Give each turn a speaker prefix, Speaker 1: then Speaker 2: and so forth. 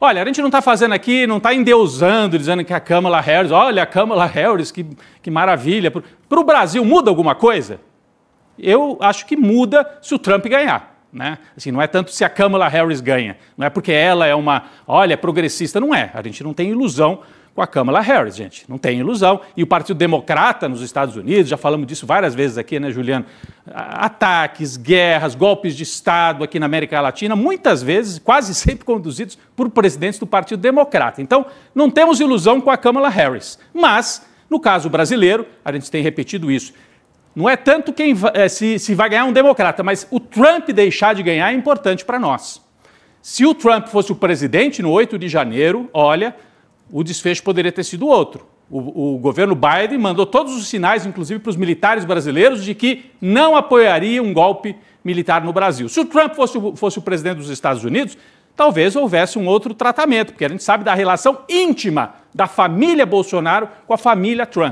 Speaker 1: Olha, a gente não está fazendo aqui, não está endeusando, dizendo que a Kamala Harris, olha a Kamala Harris, que, que maravilha. Para o Brasil, muda alguma coisa? Eu acho que muda se o Trump ganhar. Né? Assim, não é tanto se a Kamala Harris ganha, não é porque ela é uma, olha, é progressista, não é. A gente não tem ilusão com a Kamala Harris, gente, não tem ilusão. E o Partido Democrata nos Estados Unidos, já falamos disso várias vezes aqui, né, Juliano? Ataques, guerras, golpes de Estado aqui na América Latina, muitas vezes, quase sempre conduzidos por presidentes do Partido Democrata. Então, não temos ilusão com a Kamala Harris. Mas, no caso brasileiro, a gente tem repetido isso não é tanto quem é, se, se vai ganhar um democrata, mas o Trump deixar de ganhar é importante para nós. Se o Trump fosse o presidente no 8 de janeiro, olha, o desfecho poderia ter sido outro. O, o, governo Biden mandou todos os sinais, inclusive para os militares brasileiros, de que não apoiaria um golpe militar no Brasil. Se o Trump fosse, fosse o presidente dos Estados Unidos, talvez houvesse um outro tratamento, porque a gente sabe da relação íntima da família Bolsonaro com a família Trump.